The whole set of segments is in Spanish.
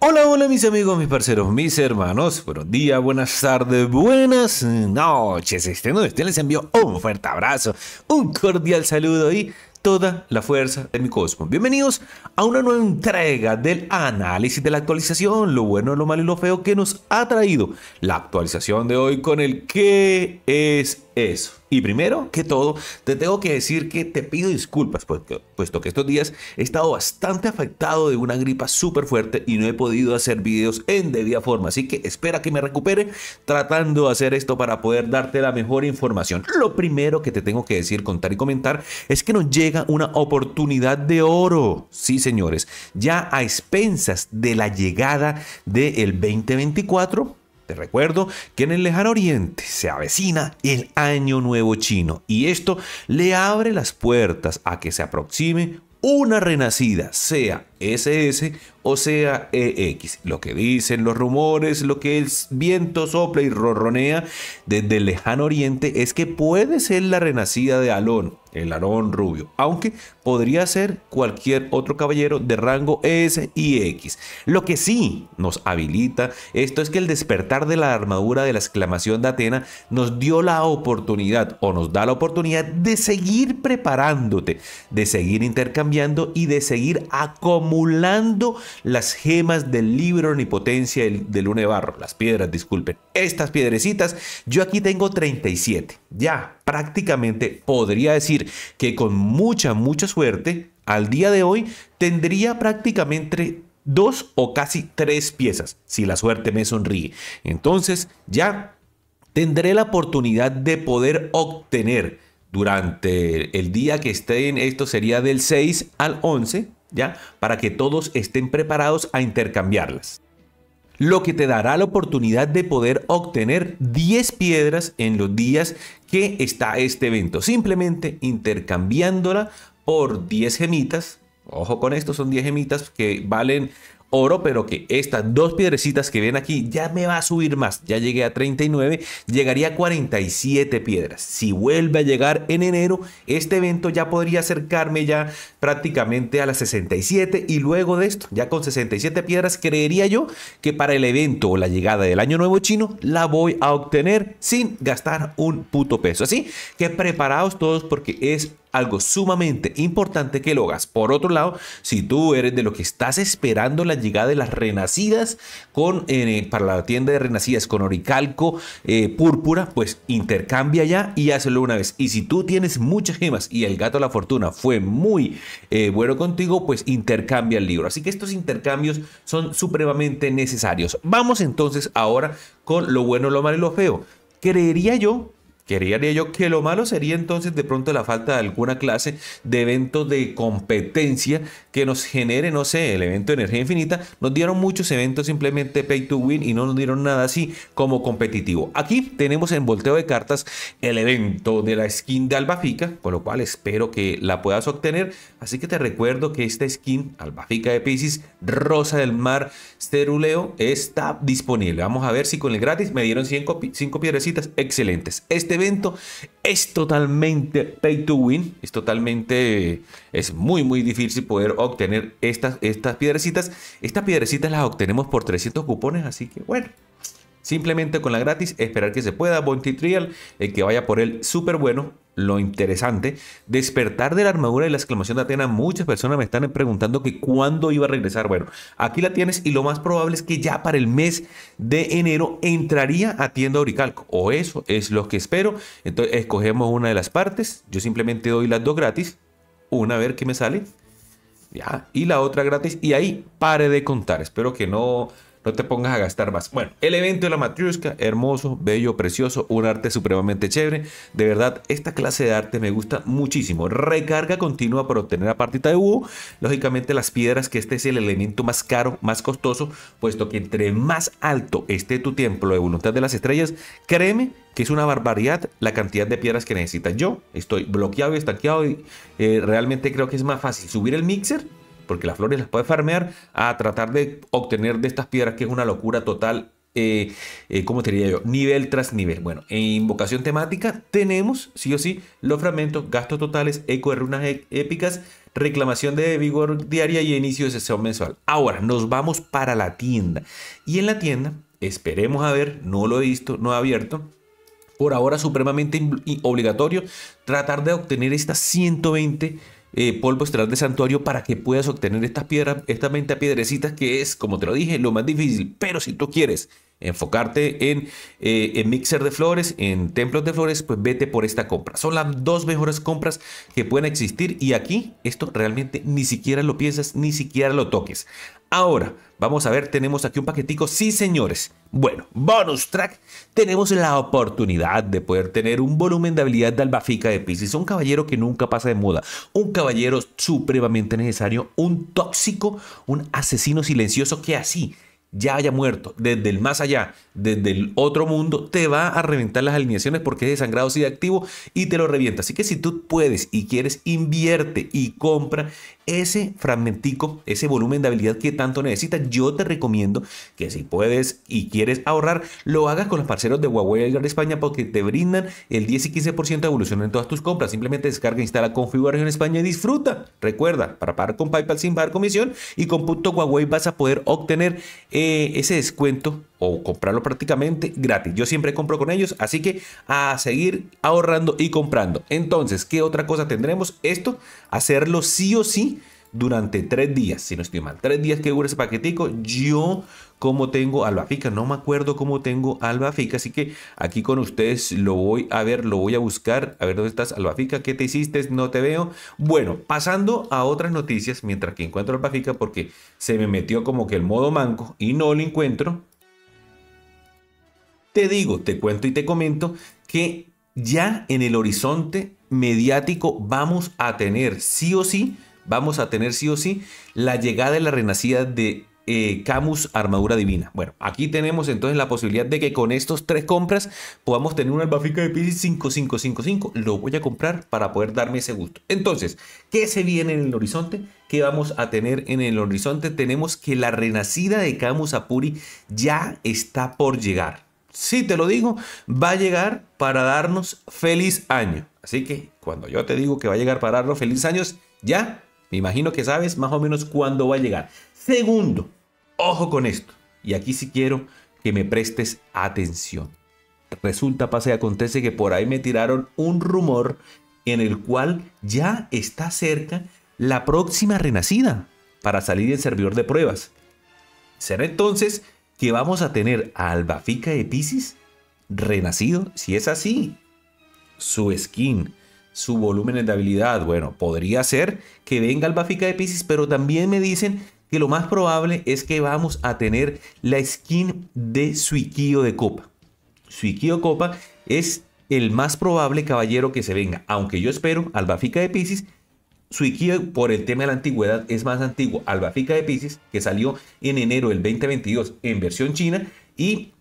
Hola, hola mis amigos, mis parceros, mis hermanos. Buenos días, buenas tardes, buenas noches. Este no, les envío un fuerte abrazo, un cordial saludo y toda la fuerza de mi cosmos. Bienvenidos a una nueva entrega del análisis de la actualización, lo bueno, lo malo y lo feo que nos ha traído la actualización de hoy con el que es eso. Y primero que todo, te tengo que decir que te pido disculpas, puesto que estos días he estado bastante afectado de una gripa súper fuerte y no he podido hacer videos en debida forma. Así que espera que me recupere tratando de hacer esto para poder darte la mejor información. Lo primero que te tengo que decir, contar y comentar es que nos llega una oportunidad de oro. Sí, señores, ya a expensas de la llegada del 2024 te recuerdo que en el lejano oriente se avecina el Año Nuevo Chino y esto le abre las puertas a que se aproxime una renacida, sea SS o sea EX. Lo que dicen los rumores, lo que el viento sopla y rorronea desde el lejano oriente es que puede ser la renacida de Alon, el Alon rubio, aunque podría ser cualquier otro caballero de rango S y X. Lo que sí nos habilita esto es que el despertar de la armadura de la exclamación de Atena nos dio la oportunidad o nos da la oportunidad de seguir preparándote, de seguir intercambiando y de seguir acomodándote simulando las gemas del libro ni del, del Barro, las piedras, disculpen. Estas piedrecitas, yo aquí tengo 37. Ya, prácticamente podría decir que con mucha, mucha suerte, al día de hoy, tendría prácticamente dos o casi tres piezas, si la suerte me sonríe. Entonces, ya tendré la oportunidad de poder obtener durante el día que estén, esto sería del 6 al 11, para que todos estén preparados a intercambiarlas. Lo que te dará la oportunidad de poder obtener 10 piedras en los días que está este evento. Simplemente intercambiándola por 10 gemitas. Ojo con esto, son 10 gemitas que valen oro, pero que estas dos piedrecitas que ven aquí ya me va a subir más. Ya llegué a 39, llegaría a 47 piedras. Si vuelve a llegar en enero, este evento ya podría acercarme ya prácticamente a las 67 y luego de esto, ya con 67 piedras, creería yo que para el evento o la llegada del año nuevo chino la voy a obtener sin gastar un puto peso. Así que preparaos todos porque es algo sumamente importante que lo hagas. Por otro lado, si tú eres de lo que estás esperando la llegada de las renacidas con, eh, para la tienda de renacidas con oricalco eh, púrpura, pues intercambia ya y hazlo una vez. Y si tú tienes muchas gemas y el gato de la fortuna fue muy eh, bueno contigo, pues intercambia el libro. Así que estos intercambios son supremamente necesarios. Vamos entonces ahora con lo bueno, lo malo y lo feo. Creería yo Quería yo que lo malo sería entonces de pronto la falta de alguna clase de eventos de competencia que nos genere, no sé, el evento de energía infinita. Nos dieron muchos eventos simplemente pay to win y no nos dieron nada así como competitivo. Aquí tenemos en volteo de cartas el evento de la skin de Albafica, con lo cual espero que la puedas obtener. Así que te recuerdo que esta skin, Albafica de Pisces, Rosa del Mar, Ceruleo, está disponible. Vamos a ver si con el gratis me dieron 5 piedrecitas excelentes. Este este evento es totalmente pay to win. Es totalmente, es muy, muy difícil poder obtener estas, estas piedrecitas. Estas piedrecitas las obtenemos por 300 cupones, así que bueno. Simplemente con la gratis, esperar que se pueda. Bounty Trial, el que vaya por el súper bueno lo interesante, despertar de la armadura y la exclamación de Atena, muchas personas me están preguntando que cuándo iba a regresar. Bueno, aquí la tienes y lo más probable es que ya para el mes de enero entraría a tienda Oricalco, o eso es lo que espero. Entonces escogemos una de las partes, yo simplemente doy las dos gratis, una a ver qué me sale, ya, y la otra gratis, y ahí pare de contar. Espero que no no te pongas a gastar más. Bueno, el evento de la matriusca, hermoso, bello, precioso, un arte supremamente chévere. De verdad, esta clase de arte me gusta muchísimo. Recarga continua para obtener la partita de búho. Lógicamente las piedras, que este es el elemento más caro, más costoso, puesto que entre más alto esté tu templo de voluntad de las estrellas, créeme que es una barbaridad la cantidad de piedras que necesitas. Yo estoy bloqueado y estanqueado y eh, realmente creo que es más fácil subir el mixer porque las flores las puedes farmear, a tratar de obtener de estas piedras, que es una locura total. como eh, eh, ¿Cómo te diría yo? Nivel tras nivel. Bueno, en invocación temática tenemos, sí o sí, los fragmentos, gastos totales, eco de runas épicas, reclamación de vigor diaria y inicio de sesión mensual. Ahora nos vamos para la tienda. Y en la tienda, esperemos a ver, no lo he visto, no he abierto, por ahora supremamente obligatorio tratar de obtener estas 120 eh, polvo estelar de santuario para que puedas obtener estas piedras, estas menta piedrecitas que es, como te lo dije, lo más difícil. Pero si tú quieres enfocarte en, eh, en, mixer de flores, en templos de flores, pues vete por esta compra. Son las dos mejores compras que pueden existir y aquí esto realmente ni siquiera lo piensas, ni siquiera lo toques. Ahora, vamos a ver, tenemos aquí un paquetico, sí señores. Bueno, bonus track, tenemos la oportunidad de poder tener un volumen de habilidad de albafica de Pisces, un caballero que nunca pasa de moda, un caballero supremamente necesario, un tóxico, un asesino silencioso que así ya haya muerto, desde el más allá, desde el otro mundo, te va a reventar las alineaciones porque es desangrado si de activo y te lo revienta. Así que si tú puedes y quieres, invierte y compra ese fragmentico, ese volumen de habilidad que tanto necesitas. Yo te recomiendo que si puedes y quieres ahorrar, lo hagas con los parceros de Huawei de España porque te brindan el 10 y 15% de evolución en todas tus compras. Simplemente descarga, instala Configuración España y disfruta. Recuerda, para pagar con PayPal sin pagar comisión y con punto Huawei vas a poder obtener... Eh, ese, descuento o comprarlo prácticamente gratis. Yo siempre compro con ellos, así que a seguir ahorrando y comprando. Entonces, ¿qué otra cosa tendremos? Esto, hacerlo sí o sí durante tres días, si no estoy mal. Tres días que dura ese paquetico. Yo, como tengo Alba Fica, no me acuerdo cómo tengo Alba Fica, así que aquí con ustedes lo voy a ver, lo voy a buscar, a ver dónde estás, Alba Fica, qué te hiciste, no te veo. Bueno, pasando a otras noticias, mientras que encuentro Alba Fica, porque se me metió como que el modo manco y no lo encuentro. Te digo, te cuento y te comento que ya en el horizonte mediático vamos a tener sí o sí vamos a tener sí o sí la llegada de la renacida de eh, Camus Armadura Divina. Bueno, aquí tenemos entonces la posibilidad de que con estos tres compras podamos tener una albafica de Pisces 5555. Lo voy a comprar para poder darme ese gusto. Entonces, ¿qué se viene en el horizonte? ¿Qué vamos a tener en el horizonte? Tenemos que la renacida de Camus Apuri ya está por llegar. sí, te lo digo, va a llegar para darnos feliz año. Así que cuando yo te digo que va a llegar para darnos feliz años, ya me imagino que sabes más o menos cuándo va a llegar. Segundo, ojo con esto. Y aquí sí quiero que me prestes atención. Resulta, pasa y acontece que por ahí me tiraron un rumor en el cual ya está cerca la próxima renacida para salir del servidor de pruebas. ¿Será entonces que vamos a tener a Albafica de Pisces renacido? Si es así, su skin, su volumen de habilidad. Bueno, podría ser que venga albafica de Pisces, pero también me dicen que lo más probable es que vamos a tener la skin de Suikio de Copa. Suikio Copa es el más probable caballero que se venga, aunque yo espero albafica de Pisces. Suikio, por el tema de la antigüedad, es más antiguo. Albafica de Pisces, que salió en enero del 2022 en versión china, y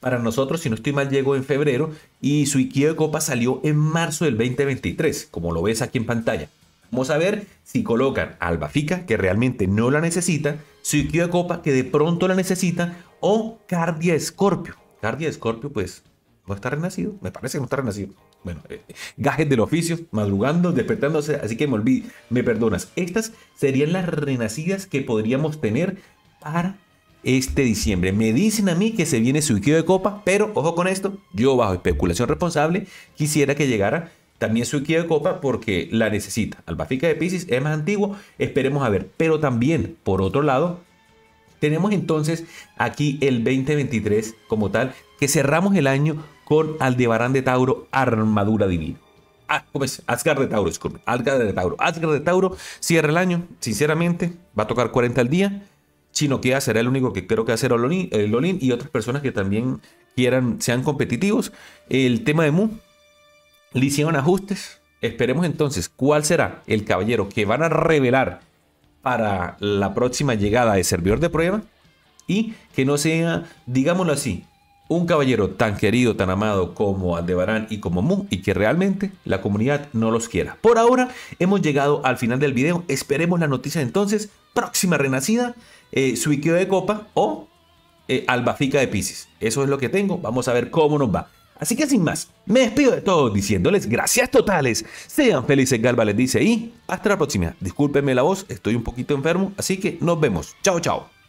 para nosotros, si no estoy mal, llegó en febrero y su de Copa salió en marzo del 2023, como lo ves aquí en pantalla. Vamos a ver si colocan Albafica, que realmente no la necesita, su de Copa, que de pronto la necesita, o Cardia Scorpio. Cardia Scorpio, pues, a estar renacido, me parece que no está renacido. Bueno, eh, eh, gajes del oficio, madrugando, despertándose, así que me olvidé, me perdonas. Estas serían las renacidas que podríamos tener para este diciembre. Me dicen a mí que se viene su equipo de copa, pero ojo con esto, yo bajo especulación responsable quisiera que llegara también su equipo de copa porque la necesita. Albafica de Pisces es más antiguo, esperemos a ver. Pero también, por otro lado, tenemos entonces aquí el 2023 como tal, que cerramos el año con Aldebarán de Tauro, armadura divina. Ah, de Tauro, disculpe. Asgard de Tauro. Asgard de Tauro cierra el año, sinceramente, va a tocar 40 al día Chino Queda será el único que creo que hacer el Olin y otras personas que también quieran, sean competitivos. El tema de Mu, le hicieron ajustes. Esperemos entonces cuál será el caballero que van a revelar para la próxima llegada de servidor de prueba y que no sea, digámoslo así, un caballero tan querido, tan amado como Aldebarán y como Mu y que realmente la comunidad no los quiera. Por ahora hemos llegado al final del video, esperemos la noticia entonces próxima renacida, eh, de Copa o eh, Albafica de Pisces. Eso es lo que tengo. Vamos a ver cómo nos va. Así que sin más, me despido de todos diciéndoles gracias totales. Sean felices, Galba les dice y hasta la próxima. Discúlpenme la voz, estoy un poquito enfermo, así que nos vemos. Chao, chao.